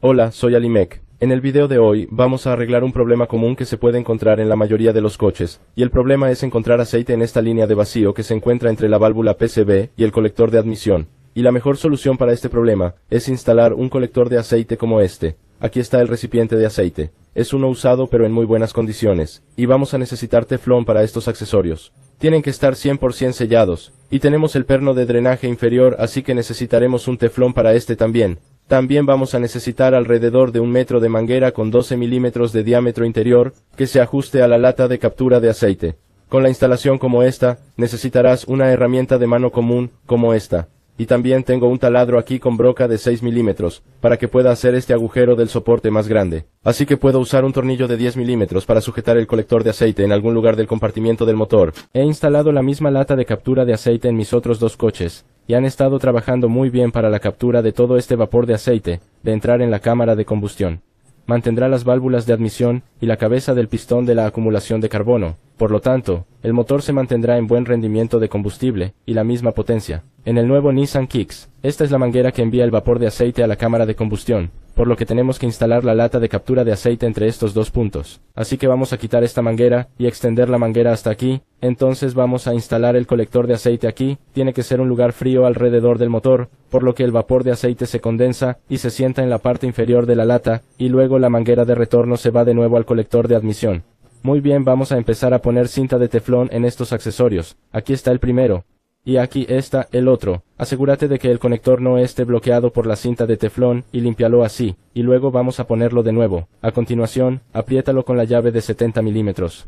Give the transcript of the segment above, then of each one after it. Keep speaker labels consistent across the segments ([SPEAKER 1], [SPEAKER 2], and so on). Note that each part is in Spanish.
[SPEAKER 1] Hola, soy Alimec. En el video de hoy vamos a arreglar un problema común que se puede encontrar en la mayoría de los coches, y el problema es encontrar aceite en esta línea de vacío que se encuentra entre la válvula PCB y el colector de admisión. Y la mejor solución para este problema es instalar un colector de aceite como este. Aquí está el recipiente de aceite. Es uno usado pero en muy buenas condiciones, y vamos a necesitar teflón para estos accesorios. Tienen que estar 100% sellados, y tenemos el perno de drenaje inferior así que necesitaremos un teflón para este también. También vamos a necesitar alrededor de un metro de manguera con 12 milímetros de diámetro interior, que se ajuste a la lata de captura de aceite. Con la instalación como esta, necesitarás una herramienta de mano común, como esta. Y también tengo un taladro aquí con broca de 6 milímetros, para que pueda hacer este agujero del soporte más grande. Así que puedo usar un tornillo de 10 milímetros para sujetar el colector de aceite en algún lugar del compartimiento del motor. He instalado la misma lata de captura de aceite en mis otros dos coches, y han estado trabajando muy bien para la captura de todo este vapor de aceite, de entrar en la cámara de combustión. Mantendrá las válvulas de admisión y la cabeza del pistón de la acumulación de carbono, por lo tanto, el motor se mantendrá en buen rendimiento de combustible y la misma potencia en el nuevo Nissan Kicks. Esta es la manguera que envía el vapor de aceite a la cámara de combustión, por lo que tenemos que instalar la lata de captura de aceite entre estos dos puntos. Así que vamos a quitar esta manguera y extender la manguera hasta aquí, entonces vamos a instalar el colector de aceite aquí, tiene que ser un lugar frío alrededor del motor, por lo que el vapor de aceite se condensa y se sienta en la parte inferior de la lata, y luego la manguera de retorno se va de nuevo al colector de admisión. Muy bien, vamos a empezar a poner cinta de teflón en estos accesorios. Aquí está el primero y aquí está el otro. Asegúrate de que el conector no esté bloqueado por la cinta de teflón y límpialo así, y luego vamos a ponerlo de nuevo. A continuación, apriétalo con la llave de 70 milímetros.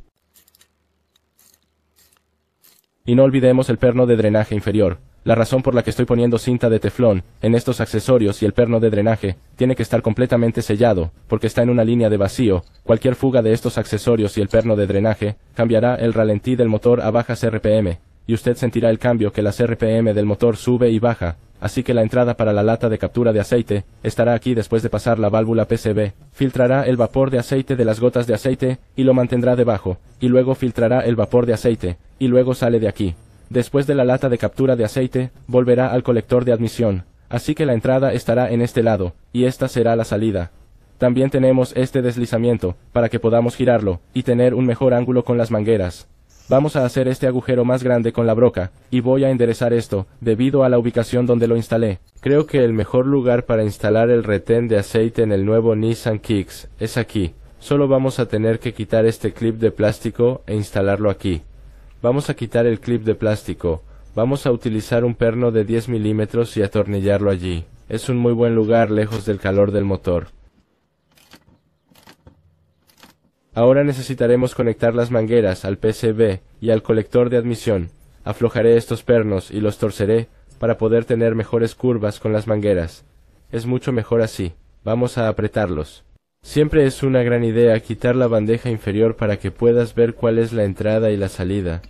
[SPEAKER 1] Y no olvidemos el perno de drenaje inferior. La razón por la que estoy poniendo cinta de teflón en estos accesorios y el perno de drenaje tiene que estar completamente sellado, porque está en una línea de vacío. Cualquier fuga de estos accesorios y el perno de drenaje cambiará el ralentí del motor a bajas RPM y usted sentirá el cambio que las RPM del motor sube y baja, así que la entrada para la lata de captura de aceite estará aquí después de pasar la válvula PCB, filtrará el vapor de aceite de las gotas de aceite y lo mantendrá debajo, y luego filtrará el vapor de aceite, y luego sale de aquí. Después de la lata de captura de aceite, volverá al colector de admisión, así que la entrada estará en este lado, y esta será la salida. También tenemos este deslizamiento, para que podamos girarlo, y tener un mejor ángulo con las mangueras. Vamos a hacer este agujero más grande con la broca, y voy a enderezar esto, debido a la ubicación donde lo instalé. Creo que el mejor lugar para instalar el retén de aceite en el nuevo Nissan Kicks es aquí. Solo vamos a tener que quitar este clip de plástico e instalarlo aquí. Vamos a quitar el clip de plástico. Vamos a utilizar un perno de 10 milímetros y atornillarlo allí. Es un muy buen lugar lejos del calor del motor. Ahora necesitaremos conectar las mangueras al PCB y al colector de admisión. Aflojaré estos pernos y los torceré para poder tener mejores curvas con las mangueras. Es mucho mejor así. Vamos a apretarlos. Siempre es una gran idea quitar la bandeja inferior para que puedas ver cuál es la entrada y la salida.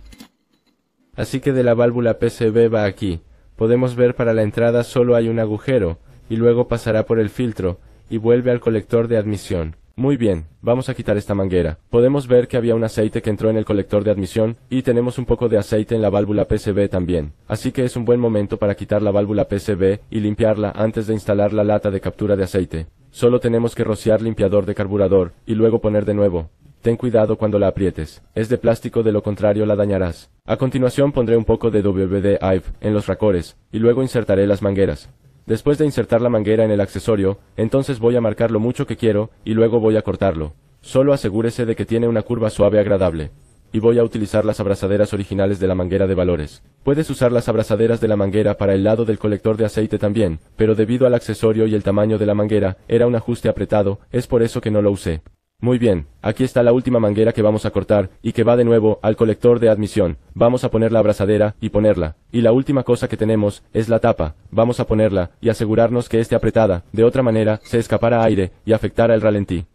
[SPEAKER 1] Así que de la válvula PCB va aquí. Podemos ver para la entrada solo hay un agujero, y luego pasará por el filtro, y vuelve al colector de admisión. Muy bien, vamos a quitar esta manguera. Podemos ver que había un aceite que entró en el colector de admisión, y tenemos un poco de aceite en la válvula PCB también. Así que es un buen momento para quitar la válvula PCB y limpiarla antes de instalar la lata de captura de aceite. Solo tenemos que rociar limpiador de carburador, y luego poner de nuevo. Ten cuidado cuando la aprietes. Es de plástico, de lo contrario la dañarás. A continuación pondré un poco de WD-IVE en los racores, y luego insertaré las mangueras. Después de insertar la manguera en el accesorio, entonces voy a marcar lo mucho que quiero y luego voy a cortarlo. Solo asegúrese de que tiene una curva suave agradable. Y voy a utilizar las abrazaderas originales de la manguera de valores. Puedes usar las abrazaderas de la manguera para el lado del colector de aceite también, pero debido al accesorio y el tamaño de la manguera, era un ajuste apretado, es por eso que no lo usé. Muy bien, aquí está la última manguera que vamos a cortar, y que va de nuevo al colector de admisión. Vamos a poner la abrazadera, y ponerla. Y la última cosa que tenemos, es la tapa. Vamos a ponerla, y asegurarnos que esté apretada, de otra manera, se escapará aire, y afectará el ralentí.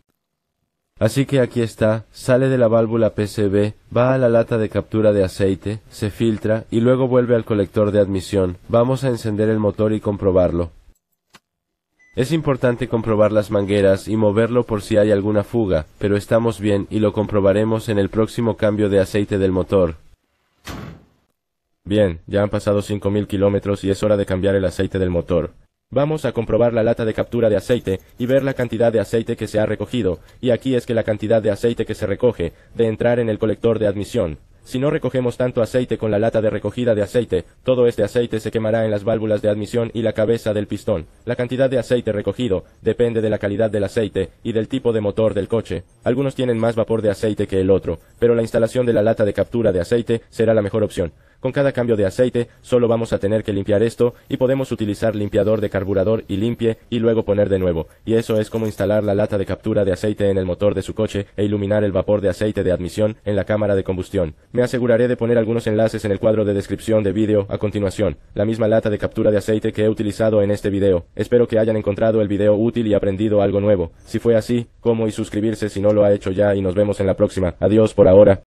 [SPEAKER 1] Así que aquí está, sale de la válvula PCB, va a la lata de captura de aceite, se filtra, y luego vuelve al colector de admisión. Vamos a encender el motor y comprobarlo. Es importante comprobar las mangueras y moverlo por si hay alguna fuga, pero estamos bien y lo comprobaremos en el próximo cambio de aceite del motor. Bien, ya han pasado 5.000 kilómetros y es hora de cambiar el aceite del motor. Vamos a comprobar la lata de captura de aceite y ver la cantidad de aceite que se ha recogido, y aquí es que la cantidad de aceite que se recoge, de entrar en el colector de admisión. Si no recogemos tanto aceite con la lata de recogida de aceite, todo este aceite se quemará en las válvulas de admisión y la cabeza del pistón. La cantidad de aceite recogido depende de la calidad del aceite y del tipo de motor del coche. Algunos tienen más vapor de aceite que el otro, pero la instalación de la lata de captura de aceite será la mejor opción. Con cada cambio de aceite, solo vamos a tener que limpiar esto y podemos utilizar limpiador de carburador y limpie y luego poner de nuevo. Y eso es como instalar la lata de captura de aceite en el motor de su coche e iluminar el vapor de aceite de admisión en la cámara de combustión. Me aseguraré de poner algunos enlaces en el cuadro de descripción de vídeo a continuación. La misma lata de captura de aceite que he utilizado en este video. Espero que hayan encontrado el vídeo útil y aprendido algo nuevo. Si fue así, como y suscribirse si no lo ha hecho ya y nos vemos en la próxima. Adiós por ahora.